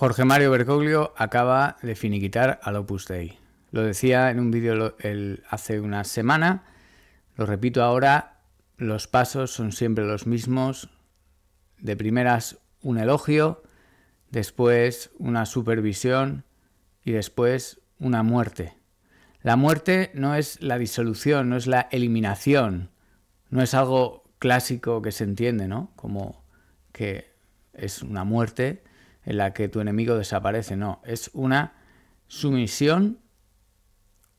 Jorge Mario Bergoglio acaba de finiquitar al Opus Dei. Lo decía en un vídeo hace una semana, lo repito ahora, los pasos son siempre los mismos. De primeras un elogio, después una supervisión y después una muerte. La muerte no es la disolución, no es la eliminación, no es algo clásico que se entiende, ¿no? Como que es una muerte, en la que tu enemigo desaparece, no, es una sumisión,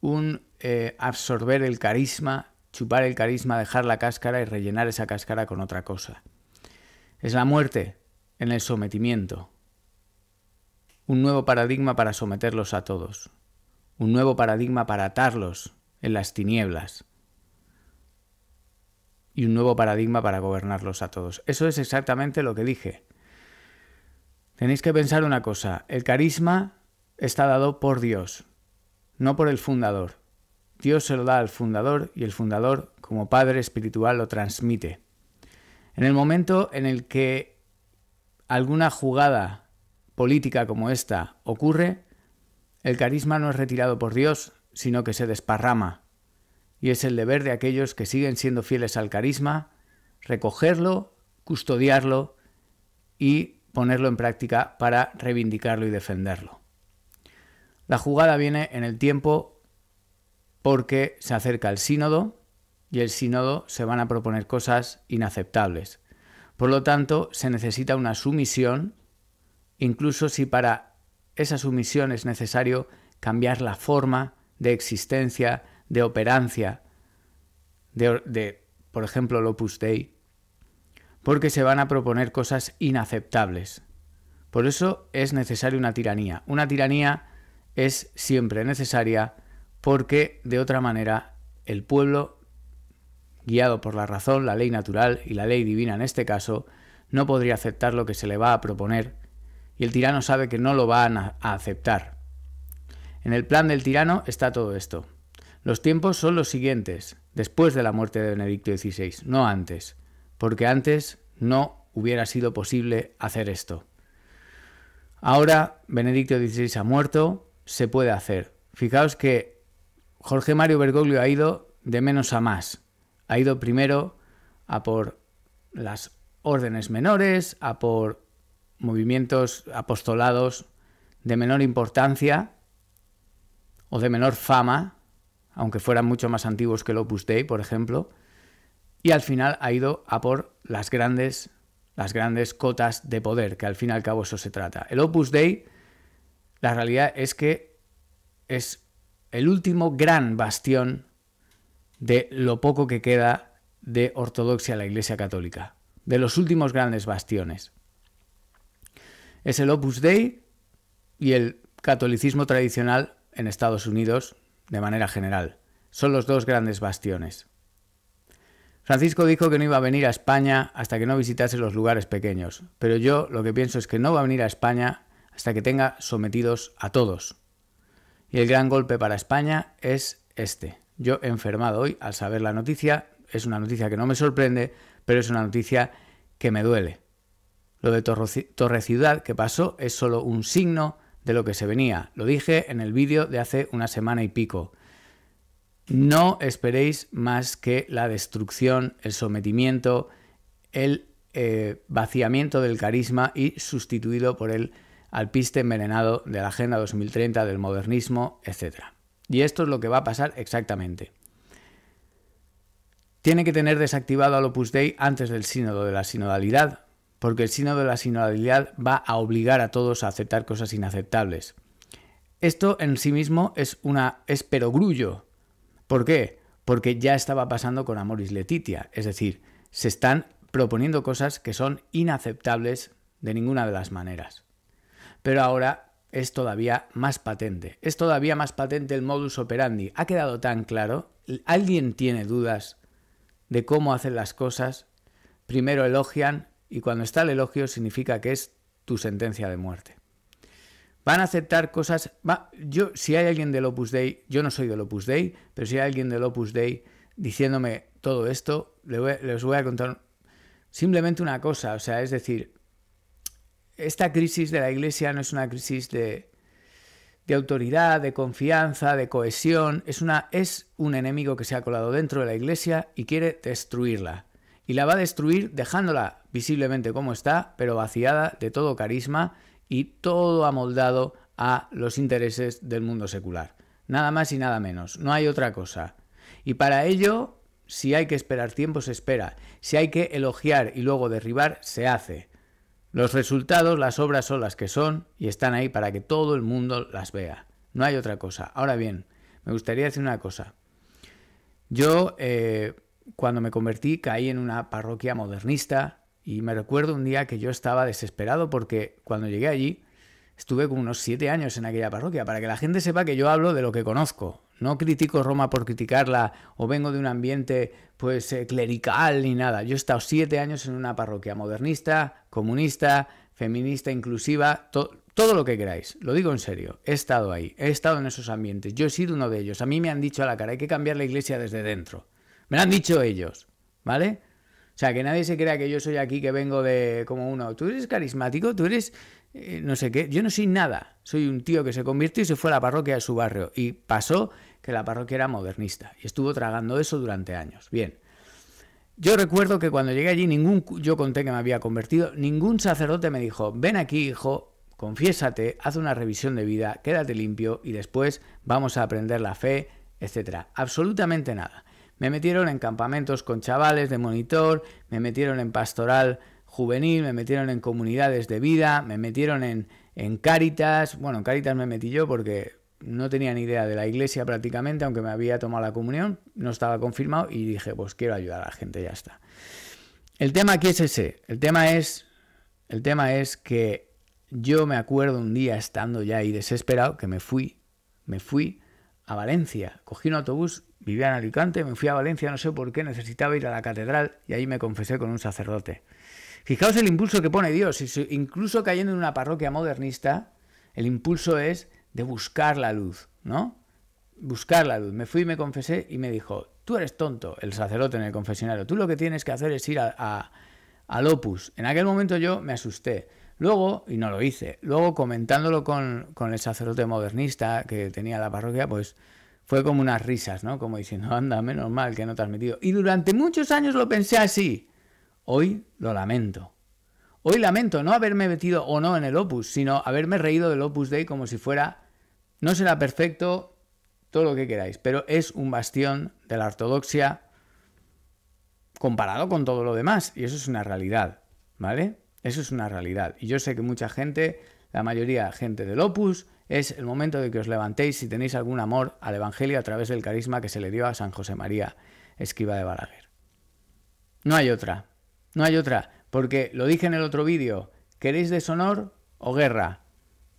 un eh, absorber el carisma, chupar el carisma, dejar la cáscara y rellenar esa cáscara con otra cosa. Es la muerte en el sometimiento, un nuevo paradigma para someterlos a todos, un nuevo paradigma para atarlos en las tinieblas y un nuevo paradigma para gobernarlos a todos. Eso es exactamente lo que dije. Tenéis que pensar una cosa, el carisma está dado por Dios, no por el fundador. Dios se lo da al fundador y el fundador, como padre espiritual, lo transmite. En el momento en el que alguna jugada política como esta ocurre, el carisma no es retirado por Dios, sino que se desparrama. Y es el deber de aquellos que siguen siendo fieles al carisma recogerlo, custodiarlo y ponerlo en práctica para reivindicarlo y defenderlo. La jugada viene en el tiempo porque se acerca el sínodo y el sínodo se van a proponer cosas inaceptables. Por lo tanto, se necesita una sumisión, incluso si para esa sumisión es necesario cambiar la forma de existencia, de operancia, de, por ejemplo, el Opus Dei, porque se van a proponer cosas inaceptables. Por eso es necesaria una tiranía. Una tiranía es siempre necesaria porque de otra manera el pueblo, guiado por la razón, la ley natural y la ley divina en este caso, no podría aceptar lo que se le va a proponer y el tirano sabe que no lo van a aceptar. En el plan del tirano está todo esto. Los tiempos son los siguientes, después de la muerte de Benedicto XVI, no antes porque antes no hubiera sido posible hacer esto. Ahora Benedicto XVI ha muerto, se puede hacer. Fijaos que Jorge Mario Bergoglio ha ido de menos a más. Ha ido primero a por las órdenes menores, a por movimientos apostolados de menor importancia o de menor fama, aunque fueran mucho más antiguos que el Opus Dei, por ejemplo, y al final ha ido a por las grandes, las grandes cotas de poder, que al fin y al cabo eso se trata. El Opus Dei, la realidad es que es el último gran bastión de lo poco que queda de ortodoxia a la Iglesia Católica, de los últimos grandes bastiones. Es el Opus Dei y el catolicismo tradicional en Estados Unidos de manera general. Son los dos grandes bastiones. Francisco dijo que no iba a venir a España hasta que no visitase los lugares pequeños, pero yo lo que pienso es que no va a venir a España hasta que tenga sometidos a todos. Y el gran golpe para España es este. Yo he enfermado hoy al saber la noticia, es una noticia que no me sorprende, pero es una noticia que me duele. Lo de Torre Ciudad que pasó es solo un signo de lo que se venía. Lo dije en el vídeo de hace una semana y pico. No esperéis más que la destrucción, el sometimiento, el eh, vaciamiento del carisma y sustituido por el alpiste envenenado de la Agenda 2030, del modernismo, etc. Y esto es lo que va a pasar exactamente. Tiene que tener desactivado al Opus Dei antes del sínodo de la sinodalidad, porque el sínodo de la sinodalidad va a obligar a todos a aceptar cosas inaceptables. Esto en sí mismo es, una, es perogrullo ¿Por qué? Porque ya estaba pasando con Amoris Letitia, es decir, se están proponiendo cosas que son inaceptables de ninguna de las maneras. Pero ahora es todavía más patente, es todavía más patente el modus operandi. Ha quedado tan claro, alguien tiene dudas de cómo hacen las cosas, primero elogian y cuando está el elogio significa que es tu sentencia de muerte van a aceptar cosas. Va, yo, si hay alguien del Opus Dei, yo no soy del Opus Dei, pero si hay alguien del Opus Dei diciéndome todo esto, les voy a contar simplemente una cosa. O sea, es decir, esta crisis de la Iglesia no es una crisis de, de autoridad, de confianza, de cohesión. Es, una, es un enemigo que se ha colado dentro de la Iglesia y quiere destruirla. Y la va a destruir dejándola visiblemente como está, pero vaciada de todo carisma y todo amoldado a los intereses del mundo secular. Nada más y nada menos, no hay otra cosa. Y para ello, si hay que esperar tiempo, se espera. Si hay que elogiar y luego derribar, se hace. Los resultados, las obras son las que son y están ahí para que todo el mundo las vea. No hay otra cosa. Ahora bien, me gustaría decir una cosa. Yo, eh, cuando me convertí, caí en una parroquia modernista, y me recuerdo un día que yo estaba desesperado porque cuando llegué allí estuve como unos siete años en aquella parroquia, para que la gente sepa que yo hablo de lo que conozco. No critico Roma por criticarla o vengo de un ambiente pues eh, clerical ni nada. Yo he estado siete años en una parroquia modernista, comunista, feminista, inclusiva, todo lo que queráis. Lo digo en serio. He estado ahí, he estado en esos ambientes. Yo he sido uno de ellos. A mí me han dicho a la cara, hay que cambiar la iglesia desde dentro. Me lo han dicho ellos, ¿vale? O sea, que nadie se crea que yo soy aquí, que vengo de como uno. Tú eres carismático, tú eres eh, no sé qué. Yo no soy nada. Soy un tío que se convirtió y se fue a la parroquia de su barrio. Y pasó que la parroquia era modernista. Y estuvo tragando eso durante años. Bien. Yo recuerdo que cuando llegué allí, ningún, yo conté que me había convertido, ningún sacerdote me dijo, ven aquí, hijo, confiésate, haz una revisión de vida, quédate limpio y después vamos a aprender la fe, etc. Absolutamente nada. Me metieron en campamentos con chavales de monitor, me metieron en pastoral juvenil, me metieron en comunidades de vida, me metieron en, en Cáritas. Bueno, en Cáritas me metí yo porque no tenía ni idea de la iglesia prácticamente, aunque me había tomado la comunión, no estaba confirmado y dije, pues quiero ayudar a la gente, ya está. El tema aquí es ese, el tema es, el tema es que yo me acuerdo un día estando ya ahí desesperado, que me fui, me fui a Valencia. Cogí un autobús, vivía en Alicante, me fui a Valencia, no sé por qué, necesitaba ir a la catedral y ahí me confesé con un sacerdote. Fijaos el impulso que pone Dios, incluso cayendo en una parroquia modernista, el impulso es de buscar la luz, ¿no? Buscar la luz. Me fui, y me confesé y me dijo, tú eres tonto, el sacerdote en el confesionario, tú lo que tienes que hacer es ir a al opus. En aquel momento yo me asusté. Luego, y no lo hice, luego comentándolo con, el sacerdote modernista que tenía la parroquia, pues fue como unas risas, ¿no? Como diciendo, anda, menos mal que no te has metido. Y durante muchos años lo pensé así. Hoy lo lamento. Hoy lamento no haberme metido o no en el opus, sino haberme reído del opus dei como si fuera, no será perfecto, todo lo que queráis, pero es un bastión de la ortodoxia comparado con todo lo demás, y eso es una realidad, ¿vale? Eso es una realidad. Y yo sé que mucha gente, la mayoría gente del Opus, es el momento de que os levantéis si tenéis algún amor al Evangelio a través del carisma que se le dio a San José María Esquiva de Balaguer. No hay otra. No hay otra. Porque lo dije en el otro vídeo. ¿Queréis deshonor o guerra?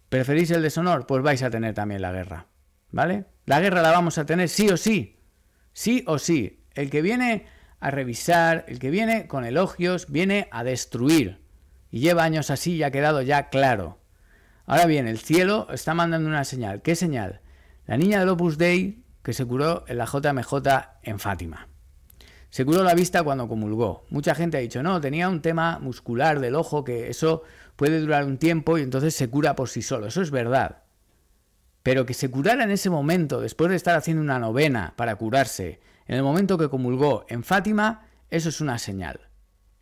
¿Preferís el deshonor? Pues vais a tener también la guerra. ¿Vale? La guerra la vamos a tener sí o sí. Sí o sí. El que viene a revisar, el que viene con elogios, viene a destruir. Y lleva años así y ha quedado ya claro. Ahora bien, el cielo está mandando una señal. ¿Qué señal? La niña del Opus Dei que se curó en la JMJ en Fátima. Se curó la vista cuando comulgó. Mucha gente ha dicho, no, tenía un tema muscular del ojo, que eso puede durar un tiempo y entonces se cura por sí solo. Eso es verdad. Pero que se curara en ese momento, después de estar haciendo una novena para curarse, en el momento que comulgó en Fátima, eso es una señal.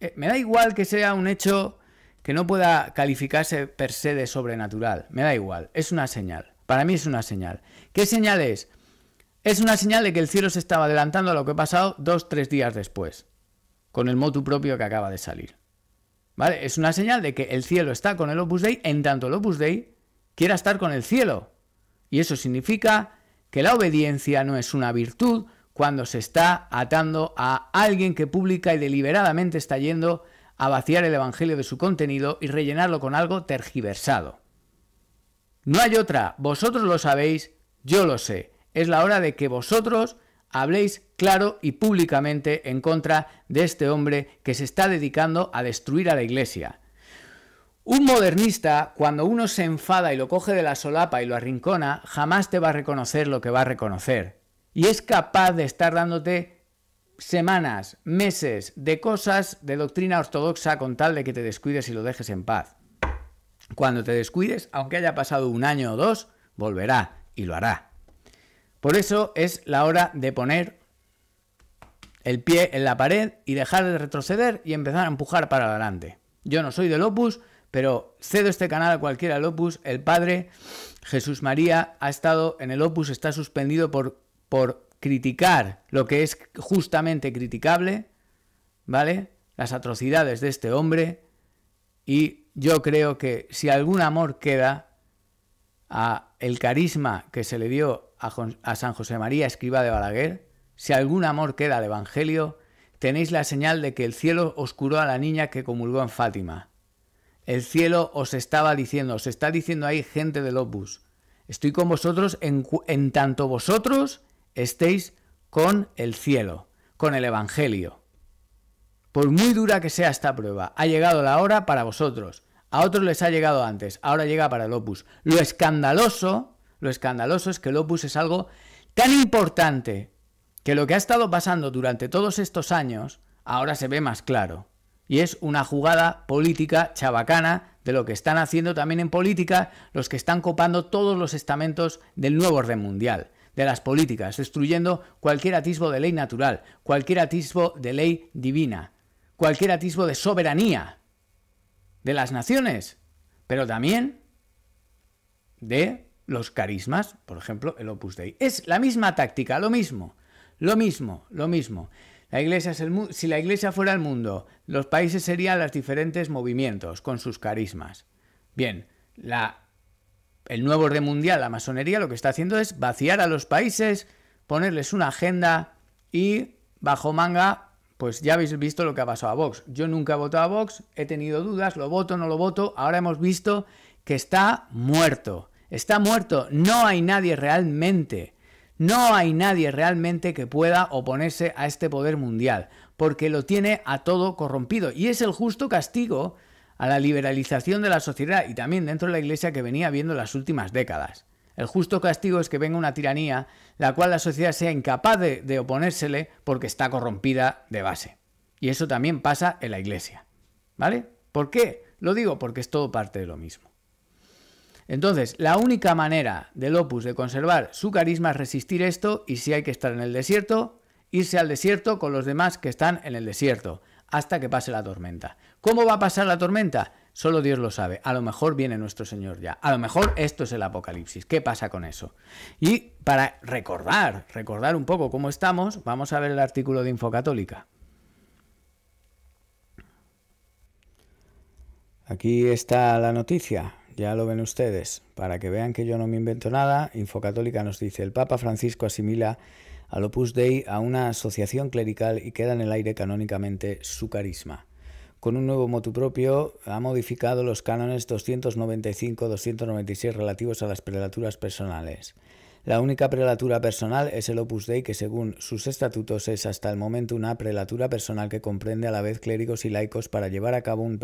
Eh, me da igual que sea un hecho que no pueda calificarse per se de sobrenatural, me da igual, es una señal. Para mí es una señal. ¿Qué señal es? Es una señal de que el cielo se estaba adelantando a lo que ha pasado dos, tres días después, con el motu propio que acaba de salir. ¿Vale? Es una señal de que el cielo está con el Opus Dei, en tanto el Opus Dei quiera estar con el cielo. Y eso significa que la obediencia no es una virtud cuando se está atando a alguien que publica y deliberadamente está yendo a vaciar el Evangelio de su contenido y rellenarlo con algo tergiversado. No hay otra, vosotros lo sabéis, yo lo sé. Es la hora de que vosotros habléis claro y públicamente en contra de este hombre que se está dedicando a destruir a la Iglesia. Un modernista, cuando uno se enfada y lo coge de la solapa y lo arrincona, jamás te va a reconocer lo que va a reconocer. Y es capaz de estar dándote semanas, meses de cosas de doctrina ortodoxa con tal de que te descuides y lo dejes en paz. Cuando te descuides, aunque haya pasado un año o dos, volverá y lo hará. Por eso es la hora de poner el pie en la pared y dejar de retroceder y empezar a empujar para adelante. Yo no soy del opus, pero cedo este canal a cualquiera del opus. El padre Jesús María ha estado en el opus, está suspendido por, por criticar lo que es justamente criticable, ¿vale? Las atrocidades de este hombre. Y yo creo que si algún amor queda a el carisma que se le dio a, San José María Escriba de Balaguer, si algún amor queda al Evangelio, tenéis la señal de que el cielo os curó a la niña que comulgó en Fátima. El cielo os estaba diciendo, os está diciendo ahí gente del Opus, estoy con vosotros en, en tanto vosotros estéis con el cielo, con el Evangelio. Por muy dura que sea esta prueba, ha llegado la hora para vosotros. A otros les ha llegado antes, ahora llega para el opus. Lo escandaloso, lo escandaloso es que el opus es algo tan importante que lo que ha estado pasando durante todos estos años ahora se ve más claro. Y es una jugada política chabacana de lo que están haciendo también en política los que están copando todos los estamentos del nuevo orden mundial de las políticas, destruyendo cualquier atisbo de ley natural, cualquier atisbo de ley divina, cualquier atisbo de soberanía de las naciones, pero también de los carismas, por ejemplo, el Opus Dei. Es la misma táctica, lo mismo, lo mismo, lo mismo. La iglesia si la iglesia fuera el mundo, los países serían los diferentes movimientos con sus carismas. Bien, la el nuevo orden mundial, la masonería, lo que está haciendo es vaciar a los países, ponerles una agenda y bajo manga, pues ya habéis visto lo que ha pasado a Vox. Yo nunca he votado a Vox, he tenido dudas, lo voto, no lo voto, ahora hemos visto que está muerto. Está muerto, no hay nadie realmente, no hay nadie realmente que pueda oponerse a este poder mundial, porque lo tiene a todo corrompido. Y es el justo castigo a la liberalización de la sociedad y también dentro de la Iglesia que venía viendo las últimas décadas. El justo castigo es que venga una tiranía, la cual la sociedad sea incapaz de, oponérsele porque está corrompida de base. Y eso también pasa en la Iglesia. ¿Vale? ¿Por qué? Lo digo porque es todo parte de lo mismo. Entonces, la única manera de opus de conservar su carisma es resistir esto y si hay que estar en el desierto, irse al desierto con los demás que están en el desierto hasta que pase la tormenta. ¿Cómo va a pasar la tormenta? Solo Dios lo sabe. A lo mejor viene nuestro Señor ya. A lo mejor esto es el Apocalipsis. ¿Qué pasa con eso? Y para recordar, recordar un poco cómo estamos, vamos a ver el artículo de Infocatólica. Aquí está la noticia, ya lo ven ustedes. Para que vean que yo no me invento nada, Infocatólica nos dice, el Papa Francisco asimila al Opus Dei a una asociación clerical y queda en el aire canónicamente su carisma. Con un nuevo motu propio ha modificado los cánones 295-296 relativos a las prelaturas personales. La única prelatura personal es el Opus Dei que según sus estatutos es hasta el momento una prelatura personal que comprende a la vez clérigos y laicos para llevar a cabo una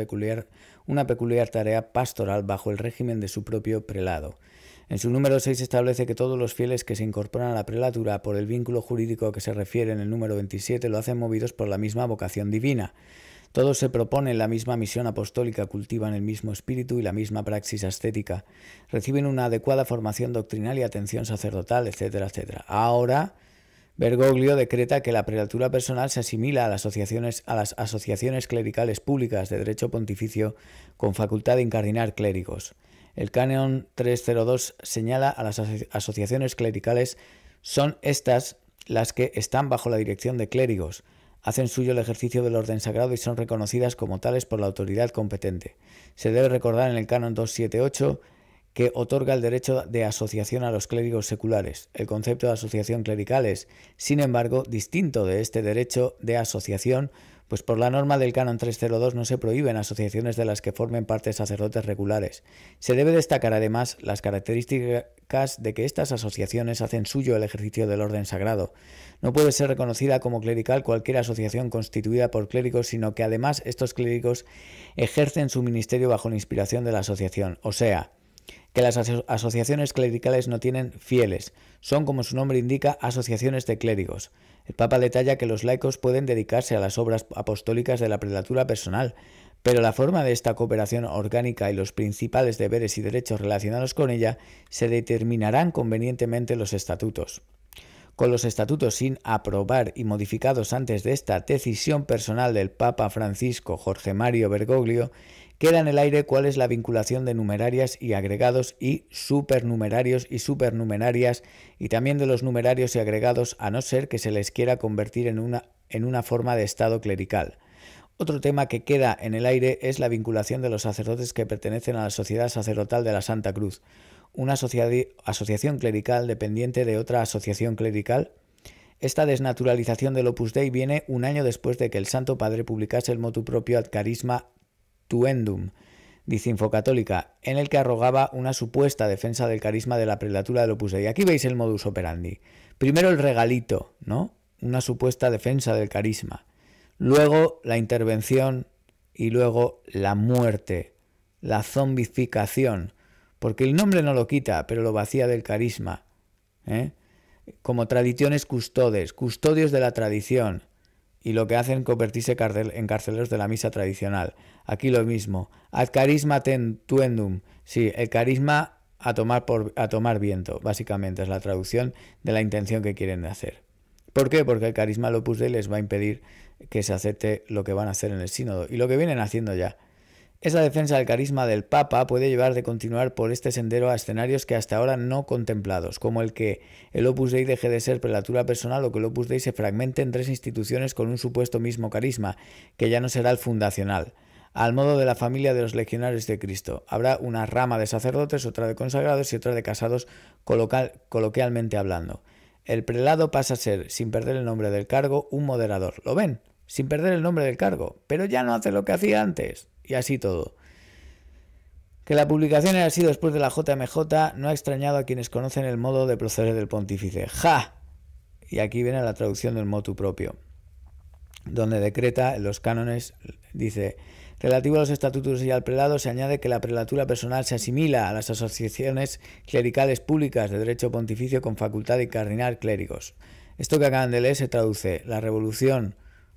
peculiar tarea pastoral bajo el régimen de su propio prelado. En su número 6 establece que todos los fieles que se incorporan a la prelatura por el vínculo jurídico que se refiere en el número 27 lo hacen movidos por la misma vocación divina. Todos se proponen la misma misión apostólica, cultivan el mismo espíritu y la misma praxis ascética, reciben una adecuada formación doctrinal y atención sacerdotal, etcétera, etcétera. Ahora, Bergoglio decreta que la prelatura personal se asimila a las, asociaciones, a las asociaciones clericales públicas de derecho pontificio con facultad de incardinar clérigos. El canon 302 señala a las asociaciones clericales son estas las que están bajo la dirección de clérigos, hacen suyo el ejercicio del orden sagrado y son reconocidas como tales por la autoridad competente. Se debe recordar en el canon 278 que otorga el derecho de asociación a los clérigos seculares. El concepto de asociación clerical es, sin embargo, distinto de este derecho de asociación pues por la norma del canon 302 no se prohíben asociaciones de las que formen parte sacerdotes regulares. Se debe destacar además las características de que estas asociaciones hacen suyo el ejercicio del orden sagrado. No puede ser reconocida como clerical cualquier asociación constituida por clérigos, sino que además estos clérigos ejercen su ministerio bajo la inspiración de la asociación, o sea, que las asociaciones clericales no tienen fieles, son, como su nombre indica, asociaciones de clérigos. El Papa detalla que los laicos pueden dedicarse a las obras apostólicas de la prelatura personal, pero la forma de esta cooperación orgánica y los principales deberes y derechos relacionados con ella se determinarán convenientemente los estatutos. Con los estatutos sin aprobar y modificados antes de esta decisión personal del Papa Francisco Jorge Mario Bergoglio, Queda en el aire cuál es la vinculación de numerarias y agregados y supernumerarios y supernumerarias y también de los numerarios y agregados a no ser que se les quiera convertir en una, en una forma de estado clerical. Otro tema que queda en el aire es la vinculación de los sacerdotes que pertenecen a la Sociedad Sacerdotal de la Santa Cruz, una asociación clerical dependiente de otra asociación clerical. Esta desnaturalización del Opus Dei viene un año después de que el Santo Padre publicase el motu propio ad carisma duendum, dice Infocatólica, en el que arrogaba una supuesta defensa del carisma de la prelatura del Opus Y Aquí veis el modus operandi. Primero el regalito, ¿no? Una supuesta defensa del carisma. Luego la intervención y luego la muerte, la zombificación, porque el nombre no lo quita, pero lo vacía del carisma. ¿eh? Como tradiciones custodes, custodios de la tradición, y lo que hacen convertirse en carceleros de la misa tradicional. Aquí lo mismo. Ad carisma tuendum. Sí, el carisma a tomar, por, a tomar viento, básicamente, es la traducción de la intención que quieren hacer. ¿Por qué? Porque el carisma Opus de les va a impedir que se acepte lo que van a hacer en el sínodo y lo que vienen haciendo ya. Esa defensa del carisma del Papa puede llevar de continuar por este sendero a escenarios que hasta ahora no contemplados, como el que el Opus Dei deje de ser prelatura personal o que el Opus Dei se fragmente en tres instituciones con un supuesto mismo carisma, que ya no será el fundacional. Al modo de la familia de los legionarios de Cristo, habrá una rama de sacerdotes, otra de consagrados y otra de casados coloquialmente hablando. El prelado pasa a ser, sin perder el nombre del cargo, un moderador. ¿Lo ven? sin perder el nombre del cargo, pero ya no hace lo que hacía antes, y así todo. Que la publicación haya sido después de la JMJ no ha extrañado a quienes conocen el modo de proceder del pontífice. ¡Ja! Y aquí viene la traducción del motu propio, donde decreta los cánones, dice, relativo a los estatutos y al prelado, se añade que la prelatura personal se asimila a las asociaciones clericales públicas de derecho pontificio con facultad de cardinal clérigos. Esto que acaban de leer se traduce, la revolución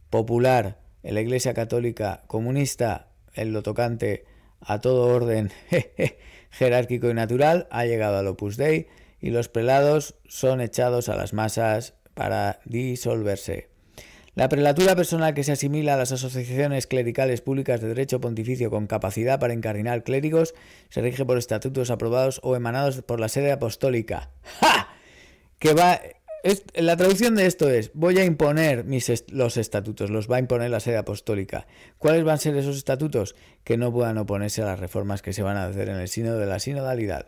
popular en la Iglesia Católica comunista en lo tocante a todo orden jerárquico y natural ha llegado al Opus Dei y los prelados son echados a las masas para disolverse. La prelatura personal que se asimila a las asociaciones clericales públicas de derecho pontificio con capacidad para encarnar clérigos se rige por estatutos aprobados o emanados por la sede apostólica. ¡Ja! Que va la traducción de esto es, voy a imponer mis los estatutos, los va a imponer la sede apostólica. ¿Cuáles van a ser esos estatutos? Que no puedan oponerse a las reformas que se van a hacer en el sínodo de la sinodalidad.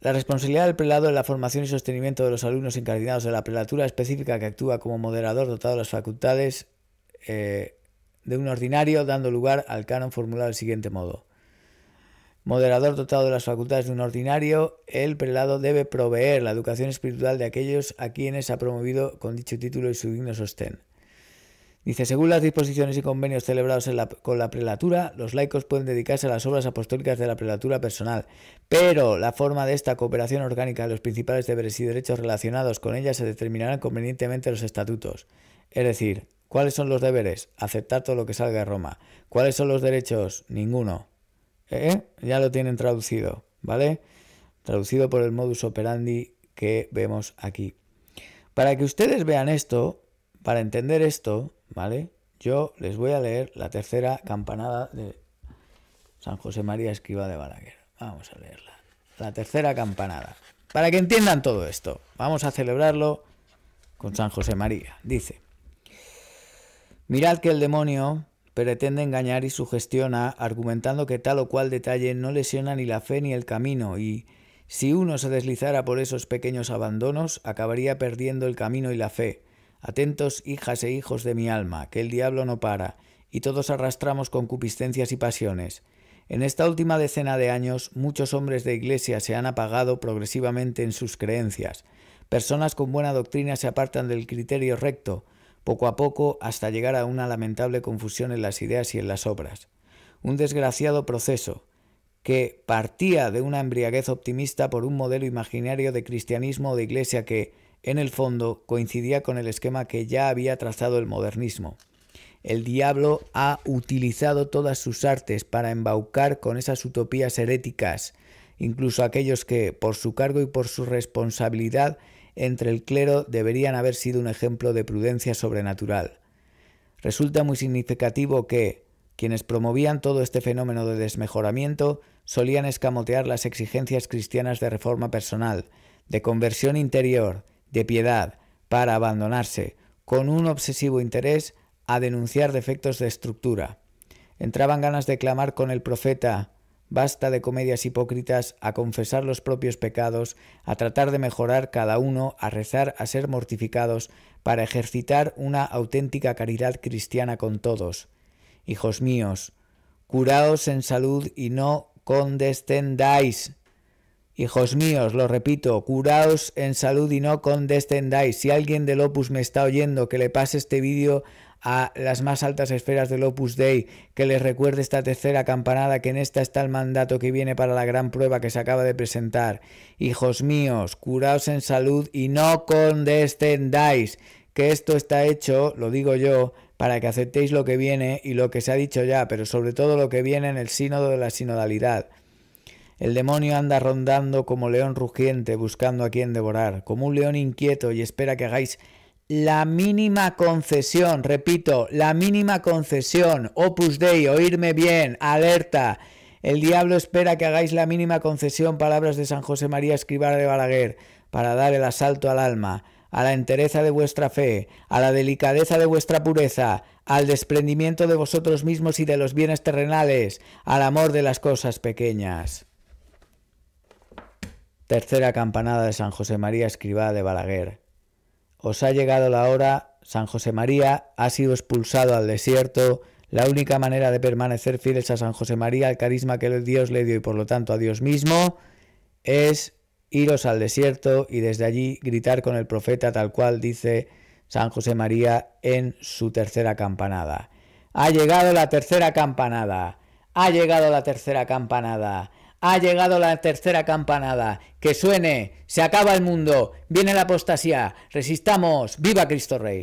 La responsabilidad del prelado en la formación y sostenimiento de los alumnos encardinados de la prelatura específica que actúa como moderador dotado de las facultades eh, de un ordinario, dando lugar al canon formulado del siguiente modo moderador dotado de las facultades de un ordinario, el prelado debe proveer la educación espiritual de aquellos a quienes ha promovido con dicho título y su digno sostén. Dice, según las disposiciones y convenios celebrados con la prelatura, los laicos pueden dedicarse a las obras apostólicas de la prelatura personal, pero la forma de esta cooperación orgánica, los principales deberes y derechos relacionados con ella se determinarán convenientemente los estatutos. Es decir, ¿cuáles son los deberes? Aceptar todo lo que salga de Roma. ¿Cuáles son los derechos? Ninguno. ¿Eh? ya lo tienen traducido, ¿vale? Traducido por el modus operandi que vemos aquí. Para que ustedes vean esto, para entender esto, ¿vale? Yo les voy a leer la tercera campanada de San José María esquiva de Balaguer. Vamos a leerla. La tercera campanada. Para que entiendan todo esto, vamos a celebrarlo con San José María. Dice, mirad que el demonio pretende engañar y sugestiona argumentando que tal o cual detalle no lesiona ni la fe ni el camino y si uno se deslizara por esos pequeños abandonos acabaría perdiendo el camino y la fe. Atentos, hijas e hijos de mi alma, que el diablo no para, y todos arrastramos concupiscencias y pasiones. En esta última decena de años muchos hombres de iglesia se han apagado progresivamente en sus creencias. Personas con buena doctrina se apartan del criterio recto, poco a poco hasta llegar a una lamentable confusión en las ideas y en las obras. Un desgraciado proceso que partía de una embriaguez optimista por un modelo imaginario de cristianismo o de iglesia que, en el fondo, coincidía con el esquema que ya había trazado el modernismo. El diablo ha utilizado todas sus artes para embaucar con esas utopías heréticas, incluso aquellos que, por su cargo y por su responsabilidad, entre el clero deberían haber sido un ejemplo de prudencia sobrenatural. Resulta muy significativo que quienes promovían todo este fenómeno de desmejoramiento solían escamotear las exigencias cristianas de reforma personal, de conversión interior, de piedad, para abandonarse, con un obsesivo interés, a denunciar defectos de estructura. Entraban ganas de clamar con el profeta, Basta de comedias hipócritas, a confesar los propios pecados, a tratar de mejorar cada uno, a rezar, a ser mortificados, para ejercitar una auténtica caridad cristiana con todos. Hijos míos, curaos en salud y no condescendáis. Hijos míos, lo repito, curaos en salud y no condescendáis. Si alguien del Opus me está oyendo, que le pase este vídeo a las más altas esferas del Opus Dei, que les recuerde esta tercera campanada, que en esta está el mandato que viene para la gran prueba que se acaba de presentar. Hijos míos, curaos en salud y no condescendáis, que esto está hecho, lo digo yo, para que aceptéis lo que viene y lo que se ha dicho ya, pero sobre todo lo que viene en el sínodo de la sinodalidad. El demonio anda rondando como león rugiente, buscando a quien devorar, como un león inquieto y espera que hagáis la mínima concesión, repito, la mínima concesión, opus dei, oírme bien, alerta, el diablo espera que hagáis la mínima concesión, palabras de San José María Escribada de Balaguer, para dar el asalto al alma, a la entereza de vuestra fe, a la delicadeza de vuestra pureza, al desprendimiento de vosotros mismos y de los bienes terrenales, al amor de las cosas pequeñas. Tercera campanada de San José María Escribá de Balaguer. Os ha llegado la hora, San José María ha sido expulsado al desierto. La única manera de permanecer fieles a San José María, al carisma que Dios le dio y por lo tanto a Dios mismo, es iros al desierto y desde allí gritar con el profeta tal cual dice San José María en su tercera campanada. Ha llegado la tercera campanada. Ha llegado la tercera campanada. Ha llegado la tercera campanada. Que suene. Se acaba el mundo. Viene la apostasía. Resistamos. ¡Viva Cristo Rey!